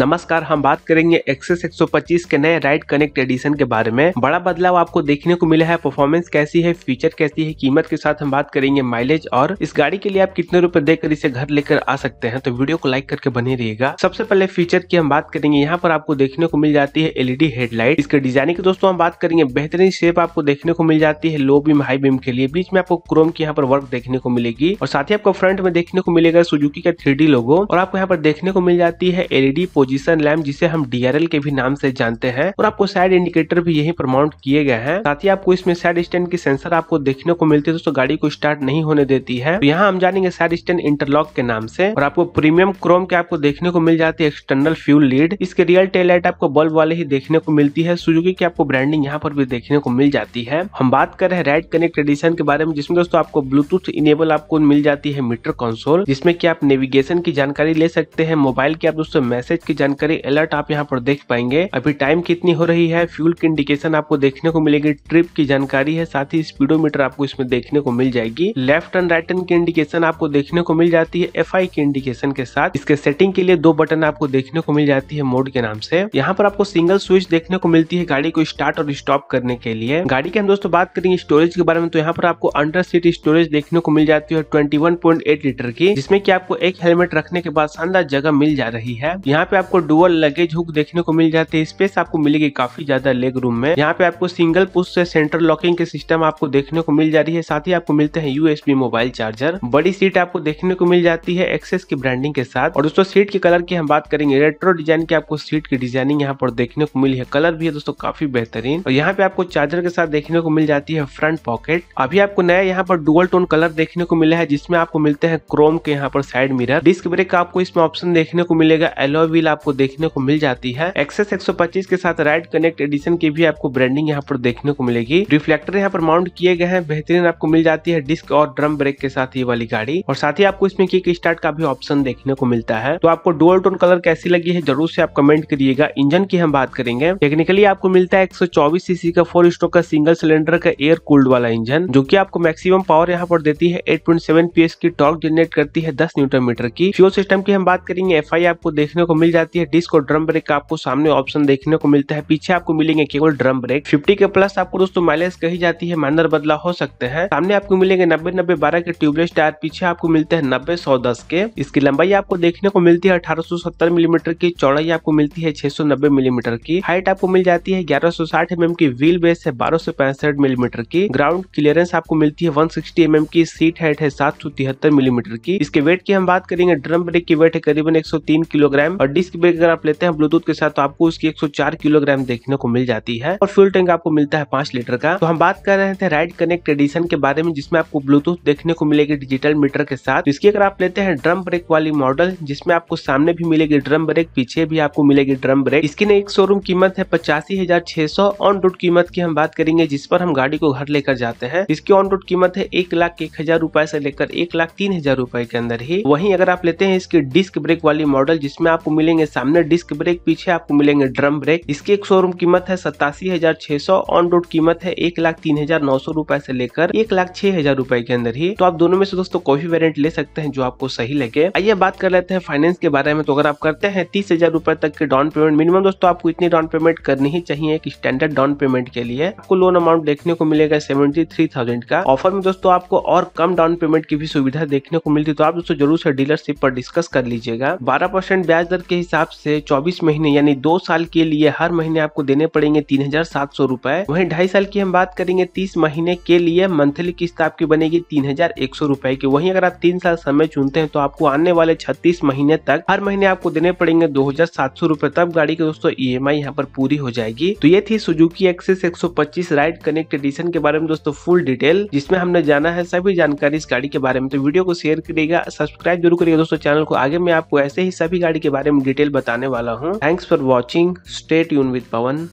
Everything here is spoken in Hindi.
नमस्कार हम बात करेंगे एक्सेस 125 के नए राइट कनेक्ट एडिशन के बारे में बड़ा बदलाव आपको देखने को मिला है परफॉर्मेंस कैसी है फीचर कैसी है कीमत के साथ हम बात करेंगे माइलेज और इस गाड़ी के लिए आप कितने रुपए देकर इसे घर लेकर आ सकते हैं तो वीडियो को लाइक करके बने रहिएगा सबसे पहले फीचर की हम बात करेंगे यहाँ पर आपको देखने को मिल जाती है एलईडी हेडलाइट इसके डिजाइनिंग की दोस्तों हम बात करेंगे बेहतरीन शेप आपको देखने को मिल जाती है लो बीम हाई बीम के लिए बीच में आपको क्रोम की यहाँ पर वर्क देखने को मिलेगी और साथ ही आपको फ्रंट में देखने को मिलेगा सुजुकी का थ्री लोगो और आपको यहाँ पर देखने को मिल जाती है एलईडी पोजिशन पोजीशन लैम्प जिसे हम डीआरएल के भी नाम से जानते हैं और आपको साइड इंडिकेटर भी यही पर माउंट किए गए हैं साथ ही आपको इसमें साइड स्टैंड की सेंसर आपको देखने को मिलती है दोस्तों गाड़ी को स्टार्ट नहीं होने देती है तो यहाँ हम जानेंगे साइड स्टैंड इंटरलॉक के नाम से और आपको प्रीमियम क्रोम के आपको देखने को मिल जाती है एक्सटर्नल फ्यूल लीड इसके रियल टेल लाइट आपको बल्ब वाले ही देखने को मिलती है सुजुकी की आपको ब्रांडिंग यहाँ पर भी देखने को मिल जाती है हम बात कर रहे हैं राइट कनेक्ट एडिशन के बारे में जिसमें दोस्तों आपको ब्लूटूथ इनेबल आपको मिल जाती है मीटर कंसोल जिसमें कि आप नेविगेशन की जानकारी ले सकते हैं मोबाइल की आप दोस्तों मैसेज की जानकारी अलर्ट आप यहाँ पर देख पाएंगे अभी टाइम कितनी हो रही है फ्यूल की इंडिकेशन आपको देखने को मिलेगी ट्रिप की जानकारी है साथ ही स्पीडोमीटर आपको इसमें देखने को मिल जाएगी लेफ्ट एंड राइट एंड की इंडिकेशन आपको देखने को मिल जाती है एफ की इंडिकेशन के साथ इसके सेटिंग के लिए दो बटन आपको देखने को मिल जाती है मोड के नाम से यहाँ पर आपको सिंगल स्विच देखने को मिलती है गाड़ी को स्टार्ट और स्टॉप करने के लिए गाड़ी के हम दोस्तों बात करेंगे स्टोरेज के बारे में तो यहाँ पर आपको अंडर सीट स्टोरेज देखने को मिल जाती है 21.8 लीटर की जिसमें की आपको एक हेलमेट रखने के बाद शानदार जगह मिल जा रही है यहाँ पे आपको डुअल लगेज हुक देखने को मिल जाती है स्पेस आपको मिलेगी काफी ज्यादा लेग रूम में यहाँ पे आपको सिंगल पुश से सेंटर लॉकिंग के सिस्टम आपको देखने को मिल जा रही है साथ ही आपको मिलते हैं यूएसबी मोबाइल चार्जर बड़ी सीट आपको देखने को मिल जाती है एक्सेस की ब्रांडिंग के साथ और दोस्तों सीट के कलर की हम बात करेंगे रेट्रो डिजाइन की आपको सीट की डिजाइनिंग यहाँ पर देखने को मिली है कलर भी है दोस्तों काफी बेहतरीन और यहाँ पे आपको चार्जर के साथ देखने को मिल जाती है फ्रंट पॉकेट अभी आपको नया यहाँ पर डुअल टोन कलर देखने को मिला है जिसमें आपको मिलते हैं क्रोम के यहाँ पर साइड मिरर डिस्क ब्रेक का आपको इसमें ऑप्शन देखने को मिलेगा एलोविल आपको देखने को मिल जाती है एक्सेस 125 के साथ राइड कनेक्ट एडिशन की भी आपको ब्रांडिंग यहाँ पर देखने को मिलेगी रिफ्लेक्टर यहाँ पर माउंट किए गए हैं बेहतरीन आपको मिल जाती है डिस्क और ड्रम ब्रेक के साथ ये वाली गाड़ी और साथ ही आपको इसमें किक स्टार्ट का भी ऑप्शन देखने को मिलता है तो आपको डुअल टोन कलर कैसी लगी है जरूर से आप कमेंट करिएगा इंजन की हम बात करेंगे टेक्निकली आपको मिलता है एक सीसी का फोर स्ट्रोक का सिंगल सिलेंडर का एयर कूल्ड वाला इंजन जो की आपको मैक्सिमम पावर यहाँ पर देती है एट पॉइंट की टॉर्क जनरेट करती है दस न्यूटन मीटर की फ्यूल सिस्टम की हम बात करेंगे एफ आपको देखने को मिल जाती जाती है डिस्क और ड्रम ब्रेक का आपको सामने ऑप्शन देखने को मिलता है पीछे आपको मिलेंगे केवल ड्रम ब्रेक फिफ्टी के प्लस आपको दोस्तों माइलेज कही जाती है मानदर बदलाव हो सकते हैं सामने आपको मिलेंगे नब्बे नब्बे बारह के ट्यूबलेस टायर पीछे आपको मिलते हैं नब्बे सौ दस के इसकी लंबाई आपको देखने को मिलती है अठारह मिलीमीटर की चौड़ाई आपको मिलती है छह मिलीमीटर की हाइट आपको मिल जाती है ग्यारह सौ साठ एमएम mm की व्हील बेस है बारह सौ पैंसठ मिलीमीटर की ग्राउंड क्लियरेंस आपको मिलती है वन सिक्सटी एमएम की सीट हाइट है सात सौ तिहत्तर मिलीमीटर की इसके वेट की हम बात करेंगे ड्रम ब्रेक की वेट है करीबन एक सौ तीन किलोग्राम और डिस्क इसकी ब्रेक अगर आप लेते हैं ब्लूटूथ के साथ तो आपको उसकी 104 किलोग्राम देखने को मिल जाती है और फ्यूल टैंक आपको मिलता है पांच लीटर का तो हम बात कर रहे थे राइड कनेक्ट एडिशन के बारे में जिसमें आपको ब्लूटूथ देखने को मिलेगी डिजिटल मीटर के साथ तो इसकी अगर आप लेते हैं ड्रम ब्रेक वाली मॉडल जिसमें आपको सामने भी मिलेगी ड्रम ब्रेक पीछे भी आपको मिलेगी ड्रम ब्रेक इसकी ना एक शोरूम कीमत है पचासी हजार छह सौ ऑन रोड कीमत की हम बात करेंगे जिस पर हम गाड़ी को घर लेकर जाते हैं इसकी ऑन रोड कीमत है एक लाख एक हजार रूपए से लेकर एक लाख तीन हजार रूपए के अंदर ही वहीं अगर आप लेते हैं इसकी डिस्क ब्रेक वाली मॉडल जिसमें आपको मिलेंगे मिलेंगे सामने डिस्क ब्रेक पीछे आपको मिलेंगे ड्रम ब्रेक इसकी एक शोरूम कीमत है सतासी हजार छह सौ ऑन रोड कीमत है एक लाख तीन हजार नौ सौ रूपये से लेकर एक लाख छह हजार रूपए के अंदर ही तो आप दोनों में से दोस्तों कोई भी वेरियंट ले सकते हैं जो आपको सही लगे आइए बात कर लेते हैं फाइनेंस के बारे में तो अगर आप करते हैं तीस हजार रूपए तक के डाउन पेमेंट मिनिमम दोस्तों आपको इतनी डाउन पेमेंट करनी ही चाहिए एक स्टैंडर्ड डाउन पेमेंट के लिए आपको लोन अमाउंट देखने को मिलेगा सेवेंटी थ्री थाउजेंड का ऑफर में दोस्तों आपको और कम डाउन पेमेंट की भी सुविधा देखने को मिलती तो आप दोस्तों जरूर से डीलरशिप पर डिस्कस कर लीजिएगा बारह परसेंट ब्याज दर के हिसाब हिसाब से 24 महीने यानी दो साल के लिए हर महीने आपको देने पड़ेंगे तीन हजार सात सौ रूपए वही ढाई साल की हम बात करेंगे तीस महीने के लिए मंथली किस्त आपकी बनेगी तीन हजार एक सौ रूपए की वही अगर आप तीन साल समय चुनते हैं तो आपको आने वाले छत्तीस महीने तक हर महीने आपको देने पड़ेंगे दो हजार सात सौ रूपए तब गाड़ी की दोस्तों ई एम आई यहाँ पर पूरी हो जाएगी तो ये थी सुजुकी एक्सेस एक सौ पच्चीस राइड कनेक्ट एडिशन के बारे में दोस्तों फुल डिटेल जिसमें हमने जाना है सभी जानकारी इस गाड़ी के बारे में तो वीडियो को शेयर करिएगा सब्सक्राइब जरूर करिएगा दोस्तों चैनल को आगे मैं आपको ऐसे ही सभी गाड़ी के बारे में डिटेल डिटेल बताने वाला हूँ थैंक्स फॉर वॉचिंग स्टेट यून विद पवन